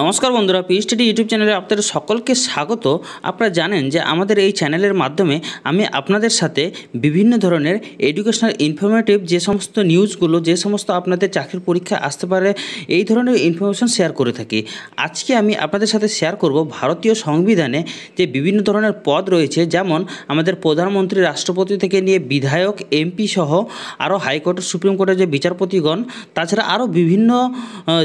নমস্কার বন্ধুরা PHT YouTube চ্যানেলে আপনাদের সকলকে স্বাগত আপনারা জানেন যে আমাদের এই চ্যানেলের মাধ্যমে আমি আপনাদের সাথে বিভিন্ন ধরনের এডুকেশনাল ইনফরমেটিভ যে সমস্ত নিউজগুলো যে সমস্ত আপনাদের চাকরির পরীক্ষা আসতে পারে এই ধরনের ইনফরমেশন শেয়ার করে থাকি আজকে আমি আপনাদের সাথে শেয়ার করব ভারতীয় সংবিধানে যে বিভিন্ন ধরনের পদ রয়েছে যেমন আমাদের প্রধানমন্ত্রী রাষ্ট্রপতি থেকে নিয়ে বিধায়ক এমপি সহ আরও হাইকোর্ট সুপ্রিম কোর্টের যে বিচারপতিগণ তাছাড়া আরও বিভিন্ন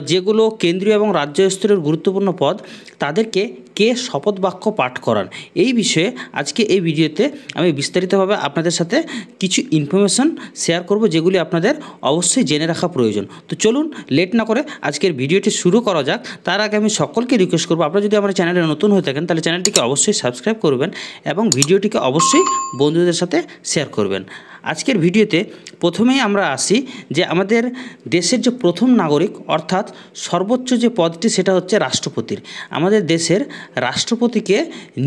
যেগুলো কেন্দ্রীয় এবং রাজ্য দপ্তরের গুরুত্বপূর্ণ পদ তাদেরকে কে শপথ বাক্য পাঠ করান এই বিষয়ে আজকে এই ভিডিওতে আমি বিস্তারিতভাবে আপনাদের সাথে কিছু ইনফরমেশন শেয়ার করব যেগুলি আপনাদের অবশ্যই জেনে রাখা প্রয়োজন তো চলুন লেট না করে আজকের ভিডিওটি শুরু করা যাক তার আগে আমি সকলকে রিকোয়েস্ট করবো আপনারা যদি আমার চ্যানেলে নতুন হয়ে থাকেন তাহলে চ্যানেলটিকে অবশ্যই সাবস্ক্রাইব করবেন এবং ভিডিওটিকে অবশ্যই বন্ধুদের সাথে শেয়ার করবেন আজকের ভিডিওতে প্রথমেই আমরা আসি যে আমাদের দেশের যে প্রথম নাগরিক অর্থাৎ সর্বোচ্চ যে পদটি সেটা হচ্ছে রাষ্ট্রপতির আমাদের দেশের রাষ্ট্রপতিকে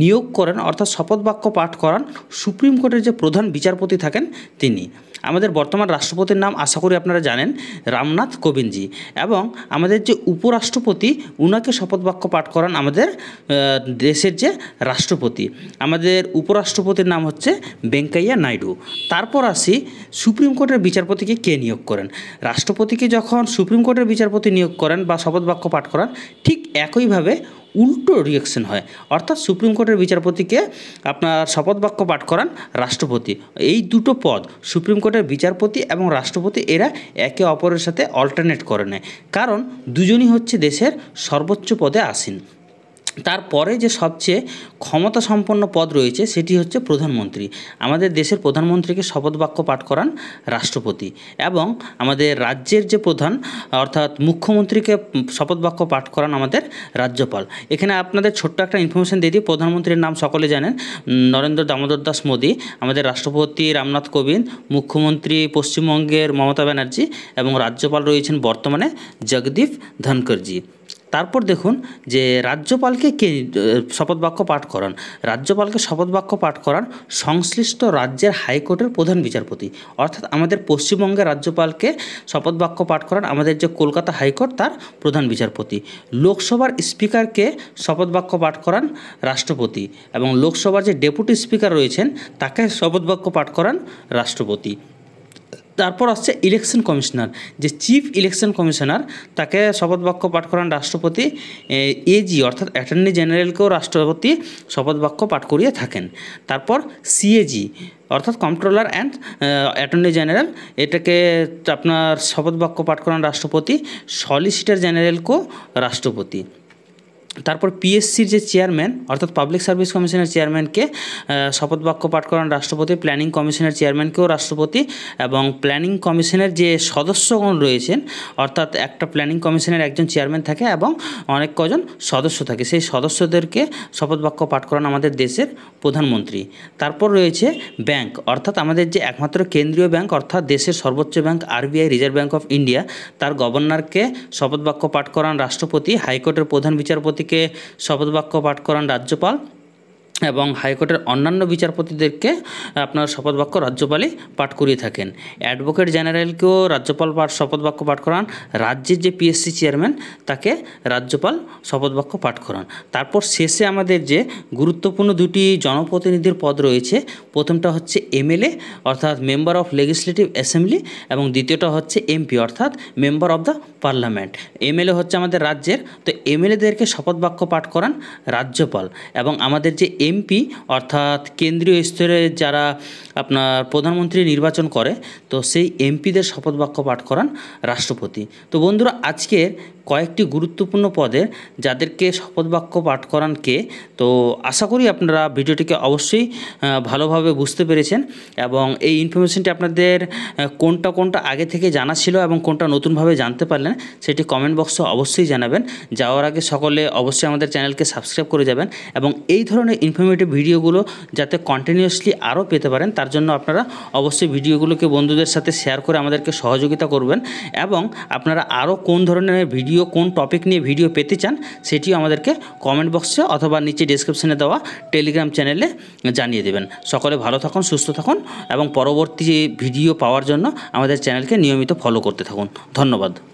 নিয়োগ করেন অর্থাৎ শপথ বাক্য পাঠ করান সুপ্রিম কোর্টের যে প্রধান বিচারপতি থাকেন তিনি আমাদের বর্তমান রাষ্ট্রপতির নাম আশা করি আপনারা জানেন রামনাথ কোবিন্দজি এবং আমাদের যে উপরাষ্ট্রপতি উনাকে শপথ বাক্য পাঠ করান আমাদের দেশের যে রাষ্ট্রপতি আমাদের উপরাষ্ট্রপতির নাম হচ্ছে বেঙ্কাইয়া নাইডু তারপর আসি সুপ্রিম কোর্টের বিচারপতিকে কে নিয়োগ করেন রাষ্ট্রপতিকে যখন সুপ্রিম কোর্টের বিচারপতি নিয়োগ করেন বা শপথ বাক্য পাঠ করান ঠিক একইভাবে উল্টো রিয়েকশন হয় অর্থাৎ সুপ্রিম কোর্টের বিচারপতিকে আপনার শপথ বাক্য পাঠ করান রাষ্ট্রপতি এই দুটো পদ সুপ্রিম কোর্টের বিচারপতি এবং রাষ্ট্রপতি এরা একে অপরের সাথে অল্টারনেট করে নেয় কারণ দুজনই হচ্ছে দেশের সর্বোচ্চ পদে আসীন তারপরে যে সবচেয়ে ক্ষমতা সম্পন্ন পদ রয়েছে সেটি হচ্ছে প্রধানমন্ত্রী আমাদের দেশের প্রধানমন্ত্রীকে শপথ বাক্য পাঠ করান রাষ্ট্রপতি এবং আমাদের রাজ্যের যে প্রধান অর্থাৎ মুখ্যমন্ত্রীকে শপথ বাক্য পাঠ করান আমাদের রাজ্যপাল এখানে আপনাদের ছোট্ট একটা ইনফরমেশন দিয়ে দিই প্রধানমন্ত্রীর নাম সকলে জানেন নরেন্দ্র দামোদর দাস মোদী আমাদের রাষ্ট্রপতি রামনাথ কোবিন্দ মুখ্যমন্ত্রী পশ্চিমবঙ্গের মমতা ব্যানার্জি এবং রাজ্যপাল রয়েছেন বর্তমানে জগদীপ ধনকরজি তারপর দেখুন যে রাজ্যপালকে কে শপথ বাক্য পাঠ করান রাজ্যপালকে শপথ বাক্য পাঠ করান সংশ্লিষ্ট রাজ্যের হাইকোর্টের প্রধান বিচারপতি অর্থাৎ আমাদের পশ্চিমবঙ্গের রাজ্যপালকে শপথ বাক্য পাঠ করান আমাদের যে কলকাতা হাইকোর্ট তার প্রধান বিচারপতি লোকসভার স্পিকারকে শপথ বাক্য পাঠ করান রাষ্ট্রপতি এবং লোকসভার যে ডেপুটি স্পিকার রয়েছেন তাকে শপথ বাক্য পাঠ করান রাষ্ট্রপতি তারপর আসছে ইলেকশন কমিশনার যে চিফ ইলেকশন কমিশনার তাকে শপথ বাক্য পাঠ করান রাষ্ট্রপতি এজি অর্থাৎ অ্যাটর্নি জেনারেলকেও রাষ্ট্রপতি শপথ বাক্য পাঠ করিয়ে থাকেন তারপর সিএজি অর্থাৎ কম্পট্রোলার অ্যান্ড অ্যাটর্নি জেনারেল এটাকে আপনার শপথ বাক্য পাঠ করান রাষ্ট্রপতি সলিসিটার জেনারেলকেও রাষ্ট্রপতি তারপর পিএসসির যে চেয়ারম্যান অর্থাৎ পাবলিক সার্ভিস কমিশনের চেয়ারম্যানকে শপথ বাক্য পাঠ করান রাষ্ট্রপতি প্ল্যানিং কমিশনের চেয়ারম্যানকেও রাষ্ট্রপতি এবং প্ল্যানিং কমিশনের যে সদস্যগণ রয়েছেন অর্থাৎ একটা প্ল্যানিং কমিশনের একজন চেয়ারম্যান থাকে এবং অনেক কজন সদস্য থাকে সেই সদস্যদেরকে শপথ বাক্য পাঠ করান আমাদের দেশের প্রধানমন্ত্রী তারপর রয়েছে ব্যাংক অর্থাৎ আমাদের যে একমাত্র কেন্দ্রীয় ব্যাংক অর্থাৎ দেশের সর্বোচ্চ bank RBI Reserve Bank of India তার গভর্নরকে শপথ বাক্য পাঠ করান রাষ্ট্রপতি হাইকোর্টের প্রধান বিচারপতি বিচারপতিকে শপথবাক্য পাঠ করান রাজ্যপাল এবং হাইকোর্টের অন্যান্য বিচারপতিদেরকে আপনার শপথবাক্য রাজ্যপালই পাঠ করিয়ে থাকেন অ্যাডভোকেট জেনারেলকেও রাজ্যপাল পাঠ শপথবাক্য পাঠ করান রাজ্যের যে পিএসসি চেয়ারম্যান তাকে রাজ্যপাল শপথবাক্য পাঠ করান তারপর শেষে আমাদের যে গুরুত্বপূর্ণ দুটি জনপ্রতিনিধির পদ রয়েছে প্রথমটা হচ্ছে এমএলএ অর্থাৎ মেম্বার অফ লেজিসলেটিভ অ্যাসেম্বলি এবং দ্বিতীয়টা হচ্ছে এমপি অর্থাৎ member of the parliament MLA হচ্ছে আমাদের রাজ্যের তো এমএলএদেরকে শপথ বাক্য পাঠ করান রাজ্যপাল এবং আমাদের যে এমপি অর্থাৎ কেন্দ্রীয় স্তরে যারা আপনার প্রধানমন্ত্রী নির্বাচন করে তো সেই এমপিদের শপথ বাক্য পাঠ করান রাষ্ট্রপতি তো বন্ধুরা আজকের কয়েকটি গুরুত্বপূর্ণ পদের যাদেরকে শপথ বাক্য পাঠ করান কে তো আশা করি আপনারা ভিডিওটিকে অবশ্যই ভালোভাবে বুঝতে পেরেছেন এবং এই ইনফরমেশনটি আপনাদের কোনটা কোনটা আগে থেকে জানা ছিল এবং কোনটা নতুনভাবে জানতে পারলেন জানেন সেটি কমেন্ট বক্সে অবশ্যই জানাবেন যাওয়ার আগে সকলে অবশ্যই আমাদের চ্যানেলকে সাবস্ক্রাইব করে যাবেন এবং এই ধরনের ইনফরমেটিভ ভিডিওগুলো যাতে কন্টিনিউয়াসলি আরও পেতে পারেন তার জন্য আপনারা অবশ্যই ভিডিওগুলোকে বন্ধুদের সাথে শেয়ার করে আমাদেরকে সহযোগিতা করবেন এবং আপনারা আরও কোন ধরনের ভিডিও কোন টপিক নিয়ে ভিডিও পেতে চান সেটিও আমাদেরকে কমেন্ট বক্সে অথবা নিচে ডিসক্রিপশানে দেওয়া টেলিগ্রাম চ্যানেলে জানিয়ে দেবেন সকলে ভালো থাকুন সুস্থ থাকুন এবং পরবর্তী ভিডিও পাওয়ার জন্য আমাদের চ্যানেলকে নিয়মিত ফলো করতে থাকুন ধন্যবাদ